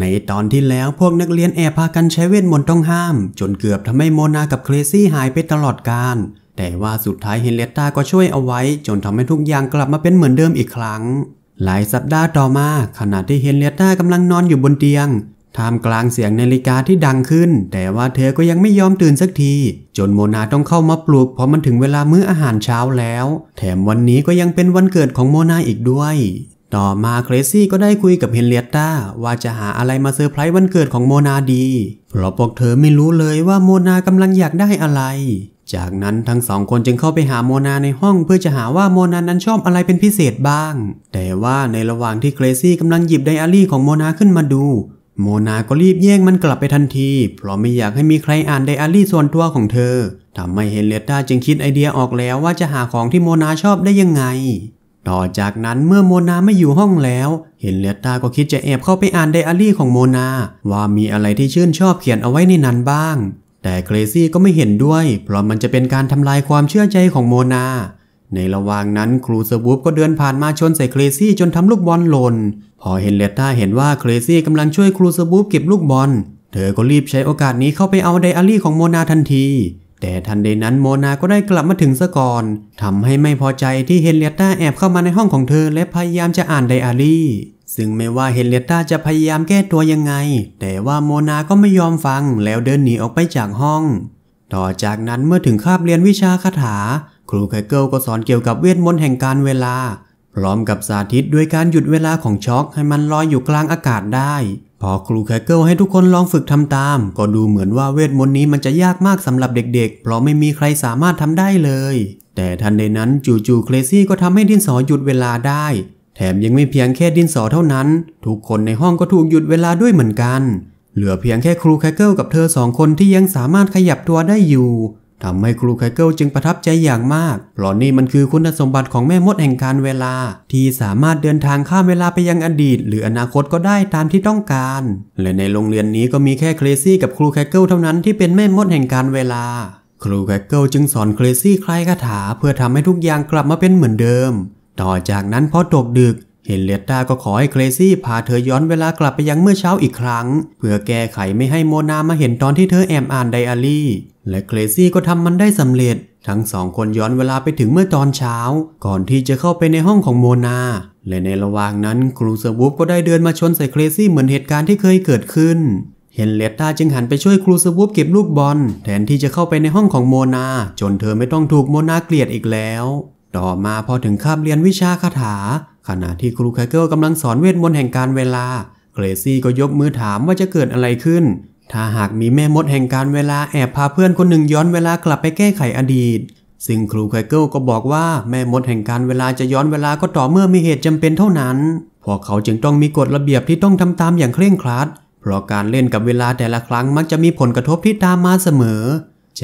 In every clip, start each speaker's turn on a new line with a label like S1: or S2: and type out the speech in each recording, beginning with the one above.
S1: ในตอนที่แล้วพวกนักเรียนแอบพากันใช้เวทมนต์ต้องห้าม จนเกือบทำให้โมนากับเคลซี่หายไปตลอดการ แต่ว่าสุดท้ายเฮนเลตตาก็ช่วยเอาไว้ จนทำให้ทุกอย่างกลับมาเป็นเหมือนเดิมอีกครั้ง หลายสัปดาห์ต่อมา ขณะที่เฮนเลตตากำลังนอนอยู่บนเตียงท่ามกลางเสียงนาฬิกาที่ดังขึ้น แต่ว่าเธอก็ยังไม่ยอมตื่นสักที จนโมนาต้องเข้ามาปลุกเพราะมันถึงเวลามื้ออาหารเช้าแล้ว แถมวันนี้ก็ยังเป็นวันเกิดของโมนาอีกด้วยต่อมาเครซี่ก็ได้คุยกับเฮนเลียตตาว่าจะหาอะไรมาเซอร์ไพรส์วันเกิดของโมนาดี เพราะพวกเธอไม่รู้เลยว่าโมนากำลังอยากได้อะไร จากนั้นทั้งสองคนจึงเข้าไปหาโมนาในห้องเพื่อจะหาว่าโมนานั้นชอบอะไรเป็นพิเศษบ้าง แต่ว่าในระหว่างที่เครซี่กำลังหยิบไดอารี่ของโมนาขึ้นมาดู โมนาก็รีบแย่งมันกลับไปทันที เพราะไม่อยากให้มีใครอ่านไดอารี่ส่วนตัวของเธอทำให้เฮนเลียตตาจึงคิดไอเดียออกแล้วว่าจะหาของที่โมนาชอบได้ยังไงต่อจากนั้นเมื่อโมนาไม่อยู่ห้องแล้ว เห็นเลียตาก็คิดจะแอบเข้าไปอ่านไดอารี่ของโมนา ว่ามีอะไรที่ชื่นชอบเขียนเอาไว้ในนั้นบ้าง แต่เกรซี่ก็ไม่เห็นด้วย เพราะมันจะเป็นการทำลายความเชื่อใจของโมนา ในระหว่างนั้นครูเซบูปก็เดินผ่านมาชนใส่เครซี่จนทำลูกบอลหล่นพอเห็นเลตตาเห็นว่าเครซี่กำลังช่วยครูเซบูปเก็บลูกบอล เธอก็รีบใช้โอกาสนี้เข้าไปเอาไดอารี่ของโมนาทันทีแต่ทันใดนั้นโมนาก็ได้กลับมาถึงซะก่อนทำให้ไม่พอใจที่เฮนเรียต้าแอบเข้ามาในห้องของเธอ และพยายามจะอ่านไดอารี่ ซึ่งไม่ว่าเฮนเรียต้าจะพยายามแก้ตัวยังไง แต่ว่าโมนาก็ไม่ยอมฟัง แล้วเดินหนีออกไปจากห้อง ต่อจากนั้นเมื่อถึงคาบเรียนวิชาคาถา ครูไคเกิลก็สอนเกี่ยวกับเวทมนต์แห่งการเวลาพร้อมกับสาธิตด้วยการหยุดเวลาของช็อก ให้มันลอยอยู่กลางอากาศได้ พอครูแคเกิลให้ทุกคนลองฝึกทำตาม ก็ดูเหมือนว่าเวทมนต์นี้มันจะยากมากสำหรับเด็กๆ เพราะไม่มีใครสามารถทำได้เลย แต่ทันใดนั้นจู่ๆเคลซี่ก็ทำให้ดินสอหยุดเวลาได้ แถมยังไม่เพียงแค่ดินสอเท่านั้น ทุกคนในห้องก็ถูกหยุดเวลาด้วยเหมือนกัน เหลือเพียงแค่ครูแคเกิลกับเธอสองคนที่ยังสามารถขยับตัวได้อยู่ทำให้ครูไคเกิลจึงประทับใจอย่างมาก เพราะนี่มันคือคุณสมบัติของแม่มดแห่งการเวลา ที่สามารถเดินทางข้ามเวลาไปยังอดีต หรืออนาคตก็ได้ตามที่ต้องการ และในโรงเรียนนี้ก็มีแค่เคลซี่กับครูไคเกิลเท่านั้นที่เป็นแม่มดแห่งการเวลา ครูไคเกิลจึงสอนเคลซี่คลายคาถาเพื่อทำให้ทุกอย่างกลับมาเป็นเหมือนเดิม ต่อจากนั้นพอตกดึกเฮนเลียต้าก็ขอให้เครซี่พาเธอย้อนเวลากลับไปยังเมื่อเช้าอีกครั้ง เพื่อแก้ไขไม่ให้โมนามาเห็นตอนที่เธอแอบอ่านไดอารี่ และเครซี่ก็ทำมันได้สำเร็จ ทั้งสองคนย้อนเวลาไปถึงเมื่อตอนเช้าก่อนที่จะเข้าไปในห้องของโมนา และในระหว่างนั้นครูเ์วูฟก็ได้เดินมาชนใส่เครซี่เหมือนเหตุการณ์ที่เคยเกิดขึ้นเฮนเลตตาจึงหันไปช่วยครูเสวูฟเก็บลูกบอลแทนที่จะเข้าไปในห้องของโมนา จนเธอไม่ต้องถูกโมนาเกลียดอีกแล้ว ต่อมาพอถึงคาบเรียนวิชาคาถาขณะที่ครูไคเกิลกำลังสอนเวทมนต์แห่งการเวลา เกรซี่ก็ยกมือถามว่าจะเกิดอะไรขึ้น ถ้าหากมีแม่มดแห่งการเวลาแอบพาเพื่อนคนหนึ่งย้อนเวลากลับไปแก้ไขอดีตซึ่งครูไคเกิลก็บอกว่าแม่มดแห่งการเวลาจะย้อนเวลาก็ต่อเมื่อมีเหตุจำเป็นเท่านั้น พวกเขาจึงต้องมีกฎระเบียบที่ต้องทำตามอย่างเคร่งครัด เพราะการเล่นกับเวลาแต่ละครั้งมักจะมีผลกระทบที่ตามมาเสมอ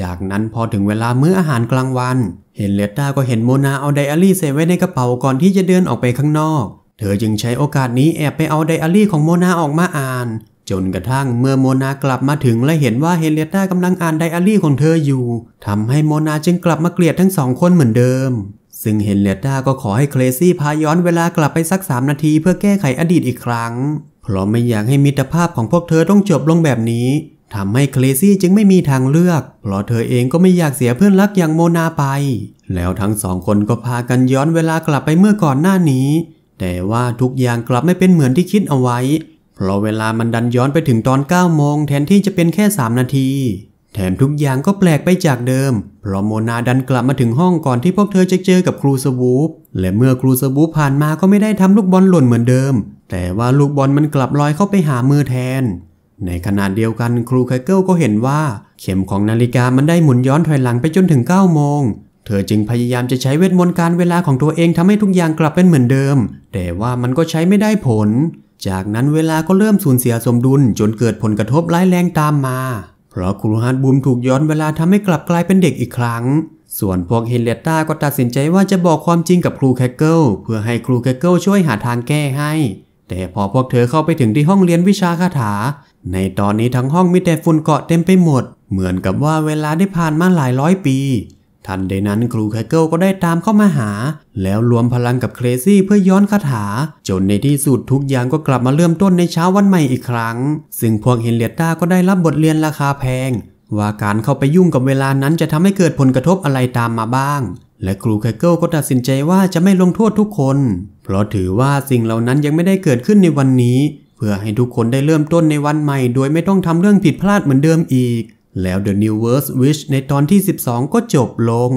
S1: จากนั้นพอถึงเวลามื้ออาหารกลางวัน เฮนเลตตาก็เห็นโมนาเอาไดอารี่ใส่ไว้ในกระเป๋าก่อนที่จะเดินออกไปข้างนอก เธอจึงใช้โอกาสนี้แอบไปเอาไดอารี่ของโมนาออกมาอ่าน จนกระทั่งเมื่อโมนากลับมาถึงและเห็นว่าเฮนเลต้ากำลังอ่านไดอารี่ของเธออยู่ทำให้โมนาจึงกลับมาเกลียดทั้งสองคนเหมือนเดิมซึ่งเฮนเลต้าก็ขอให้เคลซี่พาย้อนเวลากลับไปสักสามนาทีเพื่อแก้ไขอดีตอีกครั้งเพราะไม่อยากให้มิตรภาพของพวกเธอต้องจบลงแบบนี้ทำให้เคลซี่จึงไม่มีทางเลือก เพราะเธอเองก็ไม่อยากเสียเพื่อนรักอย่างโมนาไป แล้วทั้งสองคนก็พากันย้อนเวลากลับไปเมื่อก่อนหน้านี้ แต่ว่าทุกอย่างกลับไม่เป็นเหมือนที่คิดเอาไว้ เพราะเวลามันดันย้อนไปถึงตอน9โมง แทนที่จะเป็นแค่ 3 นาที แถมทุกอย่างก็แปลกไปจากเดิม เพราะโมนาดันกลับมาถึงห้องก่อนที่พวกเธอจะเจอกับครูสบูปและเมื่อครูสบูปผ่านมาก็ไม่ได้ทำลูกบอลหล่นเหมือนเดิม แต่ว่าลูกบอลมันกลับลอยเข้าไปหามือแทนในขณะเดียวกันครูไคเกิลก็เห็นว่า เข็มของนาฬิกามันได้หมุนย้อนถอยหลังไปจนถึง 9 โมง เธอจึงพยายามจะใช้เวทมนต์การเวลาของตัวเองทำให้ทุกอย่างกลับเป็นเหมือนเดิม แต่ว่ามันก็ใช้ไม่ได้ผล จากนั้นเวลาก็เริ่มสูญเสียสมดุลจนเกิดผลกระทบร้ายแรงตามมา เพราะครูฮาร์ดบูมถูกย้อนเวลาทำให้กลับกลายเป็นเด็กอีกครั้ง ส่วนพวกเฮเลต้าก็ตัดสินใจว่าจะบอกความจริงกับครูแคเกิลเพื่อให้ครูแคเกิลช่วยหาทางแก้ให้ แต่พอพวกเธอเข้าไปถึงที่ห้องเรียนวิชาคาถาในตอนนี้ทั้งห้องมีแต่ฝุ่นเกาะเต็มไปหมด เหมือนกับว่าเวลาได้ผ่านมาหลายร้อยปี ทันใดนั้นครูไคเกิลก็ได้ตามเข้ามาหา แล้วรวมพลังกับเครซี่เพื่อย้อนคาถา จนในที่สุดทุกอย่างก็กลับมาเริ่มต้นในเช้าวันใหม่อีกครั้ง ซึ่งพวกเฮนเลียต้าก็ได้รับบทเรียนราคาแพง ว่าการเข้าไปยุ่งกับเวลานั้นจะทำให้เกิดผลกระทบอะไรตามมาบ้าง และครูไคเกิลก็ตัดสินใจว่าจะไม่ลงโทษทุกคน เพราะถือว่าสิ่งเหล่านั้นยังไม่ได้เกิดขึ้นในวันนี้พื่อให้ทุกคนได้เริ่มต้นในวันใหม่โดยไม่ต้องทำเรื่องผิดพลาดเหมือนเดิมอีก แล้ว The New World s Wish ในตอนที่ 12 ก็จบลง